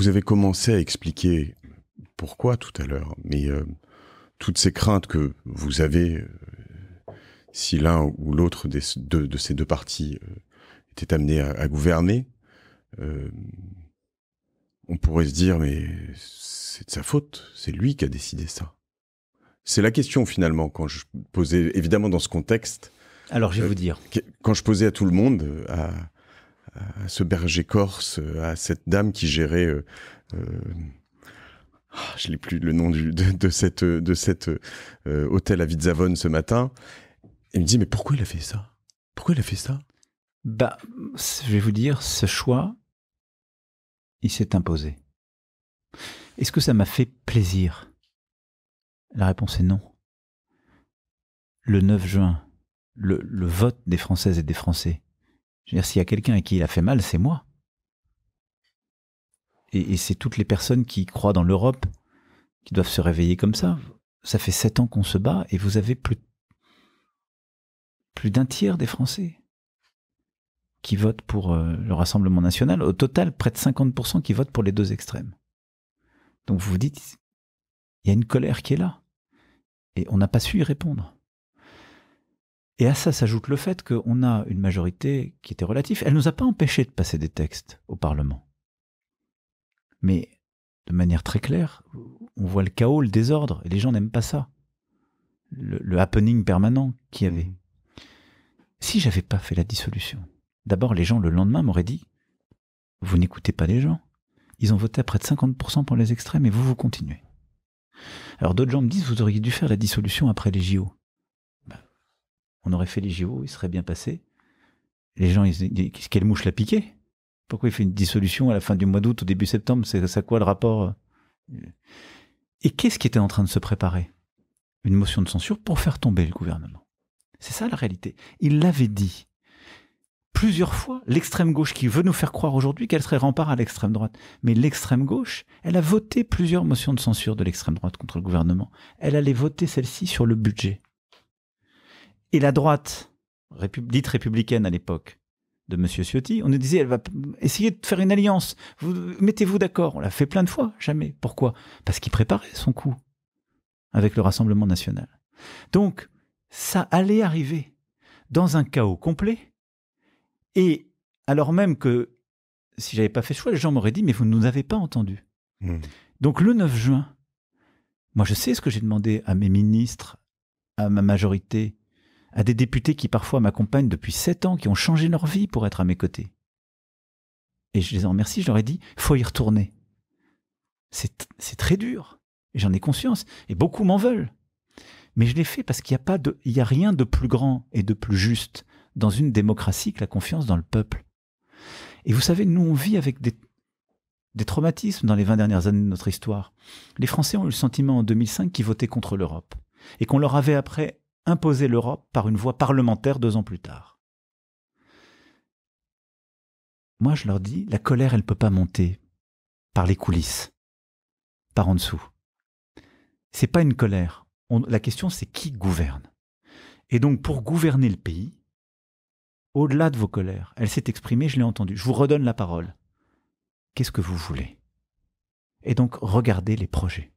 vous avez commencé à expliquer pourquoi tout à l'heure, mais euh, toutes ces craintes que vous avez, euh, si l'un ou l'autre des de ces deux parties euh, était amené à, à gouverner, on pourrait se dire mais c'est de sa faute, c'est lui qui a décidé ça. C'est la question finalement quand je posais évidemment dans ce contexte. Alors je vais vous dire. Quand je posais à tout le monde, à, à ce berger corse, euh, à cette dame qui gérait. Euh, euh, ah, je n'ai plus le nom de, cette de cet hôtel à Vizavone ce matin. elle il me dit mais pourquoi il a fait ça Pourquoi il a fait ça Bah, je vais vous dire, ce choix, il s'est imposé. Est-ce que ça m'a fait plaisir La réponse est non. Le 9 juin, le, le vote des Françaises et des Français je veux dire, s'il y a quelqu'un à qui il a fait mal, c'est moi. Et, c'est toutes les personnes qui croient dans l'Europe qui doivent se réveiller comme ça. Ça fait sept ans qu'on se bat et vous avez plus, plus d'un tiers des Français qui votent pour euh, le Rassemblement national. Au total, près de 50% qui votent pour les deux extrêmes. Donc vous vous dites, il y a une colère qui est là. Et on n'a pas su y répondre. Et à ça s'ajoute le fait qu'on a une majorité qui était relative. Elle ne nous a pas empêchés de passer des textes au Parlement. Mais de manière très claire, on voit le chaos, le désordre, et les gens n'aiment pas ça. Le, happening permanent qu'il y avait. Si mmh. Si j'avais pas fait la dissolution, d'abord les gens le lendemain m'auraient dit Vous n'écoutez pas les gens. Ils ont voté à près de 50% pour les extrêmes et vous, vous continuez. Alors d'autres gens me disent Vous auriez dû faire la dissolution après les JO on aurait fait les JO, il serait bien passé. Les gens, ils, ce quelle mouche l'a piqué Pourquoi il fait une dissolution à la fin du mois d'août, au début septembre C'est à quoi le rapport euh Et qu'est-ce qui était en train de se préparer Une motion de censure pour faire tomber le gouvernement. C'est ça la réalité. Il l'avait dit plusieurs fois l'extrême gauche qui veut nous faire croire aujourd'hui qu'elle serait rempart à l'extrême droite. Mais l'extrême gauche, elle a voté plusieurs motions de censure de l'extrême droite contre le gouvernement. Elle allait voter celle-ci sur le budget. Et la droite, dite républicaine à l'époque, de M. Ciotti, on nous disait elle va essayer de faire une alliance. mettez-vous d'accord. On l'a fait plein de fois, jamais. Pourquoi Parce qu'il préparait son coup avec le Rassemblement national. Donc, ça allait arriver dans un chaos complet. Et alors même que, si j'avais pas fait choix, les gens m'auraient dit, mais vous ne nous avez pas entendu. Hmm. Donc le 9 juin, moi je sais ce que j'ai demandé à mes ministres, à ma majorité, à des députés qui parfois m'accompagnent depuis sept ans, qui ont changé leur vie pour être à mes côtés. Et je les en remercie, je leur ai dit, faut y retourner. C'est très dur, j'en ai conscience, et beaucoup m'en veulent. Mais je l'ai fait parce qu'il n'y a, a rien de plus grand et de plus juste dans une démocratie que la confiance dans le peuple. Et vous savez, nous, on vit avec des, des traumatismes dans les 20 dernières années de notre histoire. Les Français ont eu le sentiment en 2005 qu'ils votaient contre l'Europe et qu'on leur avait après imposer l'Europe par une voie parlementaire deux ans plus tard. Moi, je leur dis, la colère, elle ne peut pas monter par les coulisses, par en dessous. C'est pas une colère. la question, c'est qui gouverne. Et donc, pour gouverner le pays, au-delà de vos colères, elle s'est exprimée, je l'ai entendue. Je vous redonne la parole. Qu'est-ce que vous voulez Et donc, regardez les projets.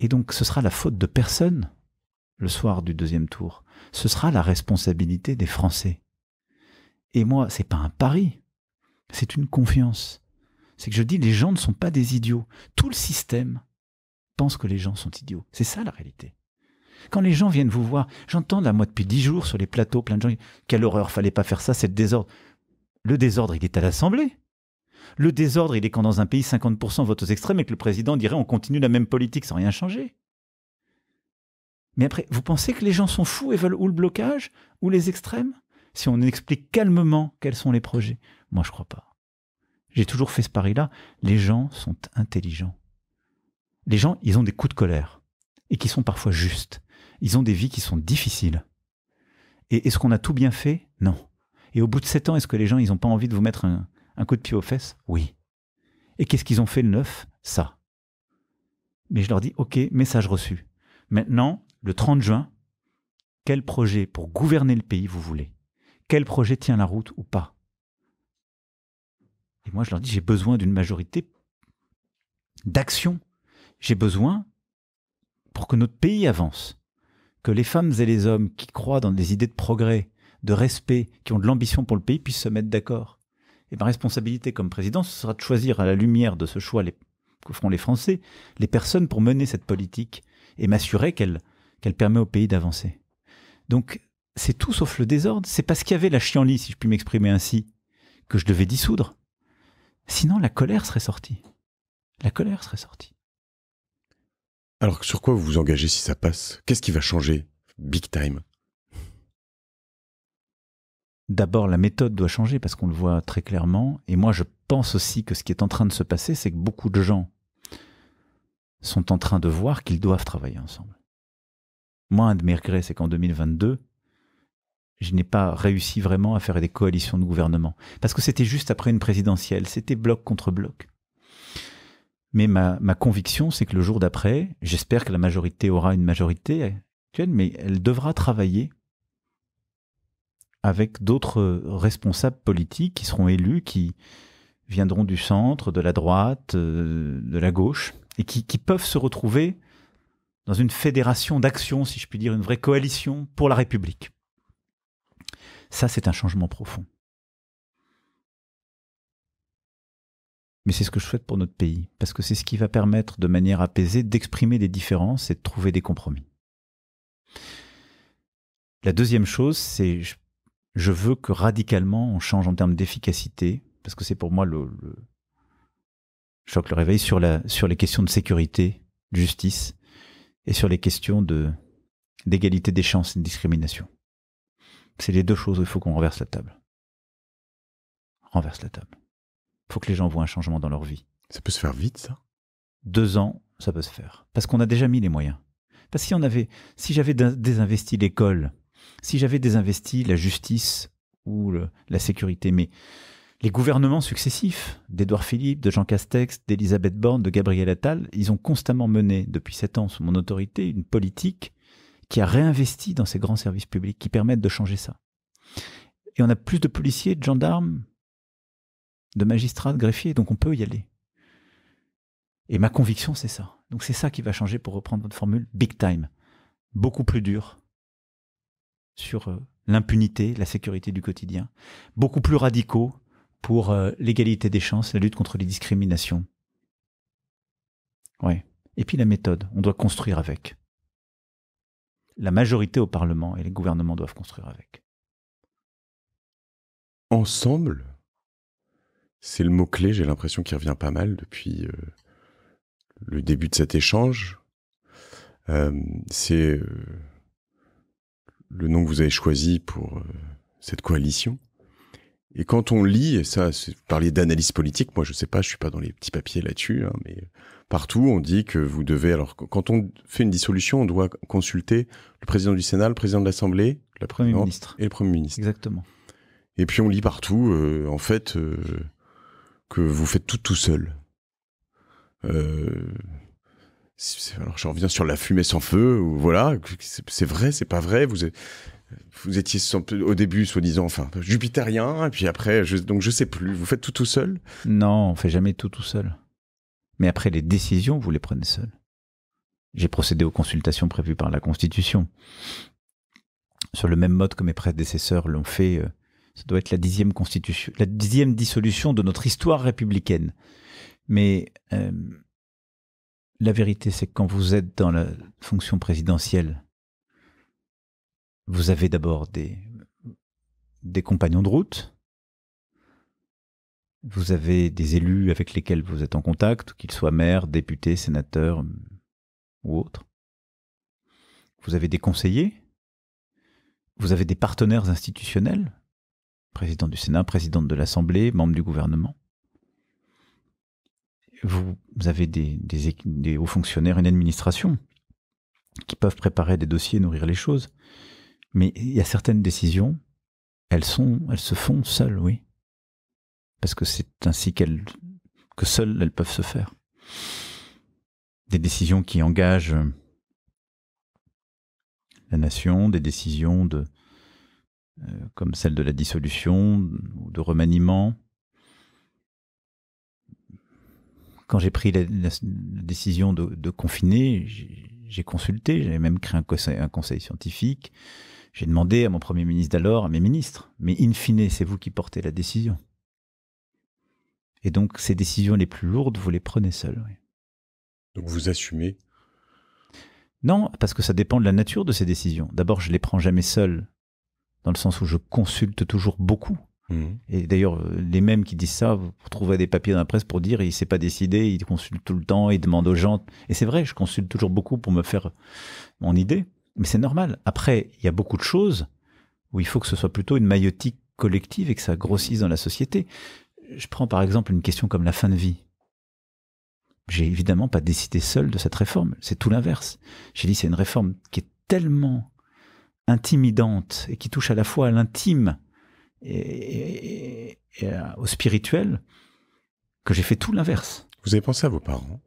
Et donc, ce sera la faute de personne le soir du deuxième tour. Ce sera la responsabilité des Français. Et moi, c'est pas un pari, c'est une confiance. C'est que je dis les gens ne sont pas des idiots. Tout le système pense que les gens sont idiots. C'est ça la réalité. Quand les gens viennent vous voir, j'entends là moi depuis dix jours sur les plateaux, plein de gens, quelle horreur, fallait pas faire ça, c'est le désordre. Le désordre, il est à l'Assemblée. Le désordre, il est quand dans un pays 50% votent aux extrêmes et que le président dirait on continue la même politique sans rien changer. Mais après, vous pensez que les gens sont fous et veulent ou le blocage ou les extrêmes Si on explique calmement quels sont les projets, moi je crois pas. J'ai toujours fait ce pari-là. Les gens sont intelligents. Les gens, ils ont des coups de colère et qui sont parfois justes. Ils ont des vies qui sont difficiles. Et est-ce qu'on a tout bien fait Non. Et au bout de sept ans, est-ce que les gens, ils n'ont pas envie de vous mettre un, coup de pied aux fesses Oui. Et qu'est-ce qu'ils ont fait le neuf Ça. Mais je leur dis, ok, message reçu. Maintenant, le 30 juin, quel projet pour gouverner le pays vous voulez Quel projet tient la route ou pas Et moi, je leur dis, j'ai besoin d'une majorité d'action. J'ai besoin pour que notre pays avance, que les femmes et les hommes qui croient dans des idées de progrès, de respect, qui ont de l'ambition pour le pays, puissent se mettre d'accord. Et ma responsabilité comme président, ce sera de choisir à la lumière de ce choix que feront les Français, les personnes pour mener cette politique et m'assurer qu'elles qu'elle permet au pays d'avancer. Donc, c'est tout sauf le désordre. C'est parce qu'il y avait la chienlit, si je puis m'exprimer ainsi, que je devais dissoudre. Sinon, la colère serait sortie. La colère serait sortie. Alors, sur quoi vous vous engagez si ça passe Qu'est-ce qui va changer Big time D'abord, la méthode doit changer parce qu'on le voit très clairement. Et moi, je pense aussi que ce qui est en train de se passer, c'est que beaucoup de gens sont en train de voir qu'ils doivent travailler ensemble moi, un de mes regrets, c'est qu'en 2022, je n'ai pas réussi vraiment à faire des coalitions de gouvernement. Parce que c'était juste après une présidentielle, c'était bloc contre bloc. Mais ma, conviction, c'est que le jour d'après, j'espère que la majorité aura une majorité actuelle, mais elle devra travailler avec d'autres responsables politiques qui seront élus, qui viendront du centre, de la droite, euh, de la gauche, et qui, qui peuvent se retrouver dans une fédération d'action, si je puis dire, une vraie coalition pour la République. Ça, c'est un changement profond. Mais c'est ce que je souhaite pour notre pays, parce que c'est ce qui va permettre, de manière apaisée, d'exprimer des différences et de trouver des compromis. La deuxième chose, c'est je veux que radicalement on change en termes d'efficacité, parce que c'est pour moi le, choc, le réveil sur, la, sur les questions de sécurité, de justice et sur les questions de d'égalité des chances et de discrimination. C'est les deux choses où il faut qu'on renverse la table. Renverse la table. Il faut que les gens voient un changement dans leur vie. Ça peut se faire vite, ça Deux ans, ça peut se faire. Parce qu'on a déjà mis les moyens. Parce si on avait, si j'avais désinvesti l'école, si j'avais désinvesti la justice ou la sécurité, mais les gouvernements successifs d'Edouard Philippe, de Jean Castex, d'Elisabeth Borne, de Gabriel Attal, ils ont constamment mené, depuis sept ans sous mon autorité, une politique qui a réinvesti dans ces grands services publics, qui permettent de changer ça. Et on a plus de policiers, de gendarmes, de magistrats, de greffiers, donc on peut y aller. Et ma conviction, c'est ça. Donc c'est ça qui va changer, pour reprendre notre formule, big time. Beaucoup plus dur sur euh, l'impunité, la sécurité du quotidien. Beaucoup plus radicaux pour euh, l'égalité des chances, la lutte contre les discriminations. Ouais. Et puis la méthode, on doit construire avec. La majorité au Parlement et les gouvernements doivent construire avec. Ensemble, c'est le mot-clé, j'ai l'impression qu'il revient pas mal depuis euh, le début de cet échange. Euh, c'est le nom que vous avez choisi pour cette coalition. Et quand on lit, et ça, vous parliez d'analyse politique, moi je ne sais pas, je ne suis pas dans les petits papiers là-dessus, hein, mais partout on dit que vous devez, alors quand on fait une dissolution, on doit consulter le président du Sénat, le président de l'Assemblée, la Premier ministre et le Premier ministre. Exactement. Et puis on lit partout, euh, en fait, euh, que vous faites tout tout seul. Euh, alors je reviens sur la fumée sans feu, voilà, c'est vrai, c'est pas vrai, vous êtes, vous étiez au début soi-disant enfin jupitérien et puis après je, donc je sais plus vous faites tout tout seul non on fait jamais tout tout seul mais après les décisions vous les prenez seul j'ai procédé aux consultations prévues par la constitution sur le même mode que mes prédécesseurs l'ont fait euh, ça doit être la dixième dissolution de notre histoire républicaine mais euh, la vérité c'est que quand vous êtes dans la fonction présidentielle vous avez d'abord des, compagnons de route, vous avez des élus avec lesquels vous êtes en contact, qu'ils soient maires, députés, sénateurs hum, ou autres. Vous avez des conseillers, vous avez des partenaires institutionnels, président du Sénat, présidente de l'Assemblée, membre du gouvernement. Vous avez des, des hauts fonctionnaires, une administration qui peuvent préparer des dossiers, nourrir les choses. Mais il y a certaines décisions, elles, sont, elles se font seules, oui. Parce que c'est ainsi qu'elles, que seules elles peuvent se faire. Des décisions qui engagent euh, la nation, des décisions de, euh, comme celle de la dissolution ou de remaniement. Quand j'ai pris la, décision de, confiner, j'ai consulté, j'ai même créé un conseil scientifique. J'ai demandé à mon Premier ministre d'alors, à mes ministres, mais in fine, c'est vous qui portez la décision. Et donc, ces décisions les plus lourdes, vous les prenez seules. Donc, vous assumez Non, parce que ça dépend de la nature de ces décisions. D'abord, je les prends jamais seul, dans le sens où je consulte toujours beaucoup. Mmh. Et d'ailleurs, euh, les mêmes qui disent ça, vous trouvez des papiers dans la presse pour dire il s'est pas décidé, il consulte tout le temps, il demande aux gens. Et c'est vrai, je consulte toujours beaucoup pour me faire mon idée. Mais c'est normal. Après, il y a beaucoup de choses où il faut que ce soit plutôt une maillotique collective et que ça grossisse dans la société. Je prends par exemple une question comme la fin de vie. J'ai évidemment pas décidé seul de cette réforme, c'est tout l'inverse. J'ai dit c'est une réforme qui est tellement intimidante et qui touche à la fois à l'intime et, euh, au spirituel que j'ai fait tout l'inverse. Vous avez pensé à vos parents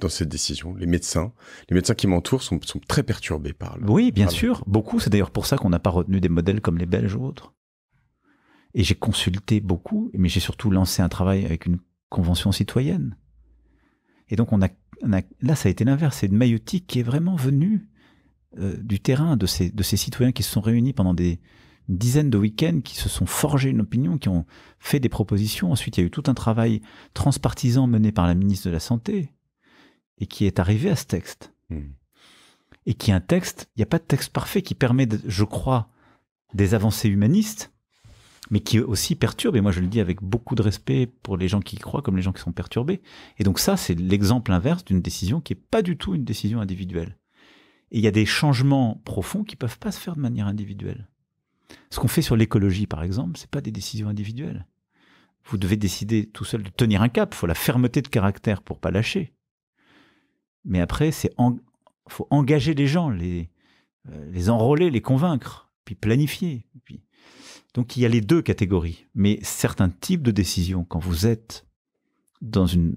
dans cette décision. Les médecins, les médecins qui m'entourent sont, très perturbés par le... Oui, bien sûr, beaucoup. C'est d'ailleurs pour ça qu'on n'a pas retenu des modèles comme les Belges ou autres. Et j'ai consulté beaucoup, mais j'ai surtout lancé un travail avec une convention citoyenne. Et donc on a, là, ça a été l'inverse. C'est une maïotique qui est vraiment venue euh, du terrain de ces, de ces citoyens qui se sont réunis pendant des dizaines de week-ends, qui se sont forgés une opinion, qui ont fait des propositions. Ensuite, il y a eu tout un travail transpartisan mené par la ministre de la Santé, et qui est arrivé à ce texte. Hmm. Et qui est un texte, il n'y a pas de texte parfait qui permet, je crois, des avancées humanistes, mais qui aussi perturbe, et moi je le dis avec beaucoup de respect pour les gens qui y croient comme les gens qui sont perturbés. Et donc ça, c'est l'exemple inverse d'une décision qui n'est pas du tout une décision individuelle. Et il y a des changements profonds qui ne peuvent pas se faire de manière individuelle. Ce qu'on fait sur l'écologie, par exemple, ce n'est pas des décisions individuelles. Vous devez décider tout seul de tenir un cap, il faut la fermeté de caractère pour pas lâcher. Mais après, c'est faut engager les gens, les, euh, les enrôler, les convaincre, puis planifier. Puis... Donc il y a les deux catégories. Mais certains types de décisions, quand vous êtes dans une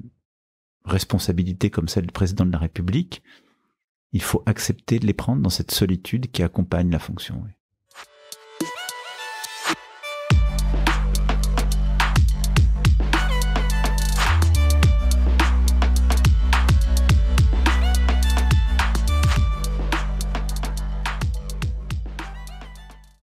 responsabilité comme celle du président de la République, il faut accepter de les prendre dans cette solitude qui accompagne la fonction.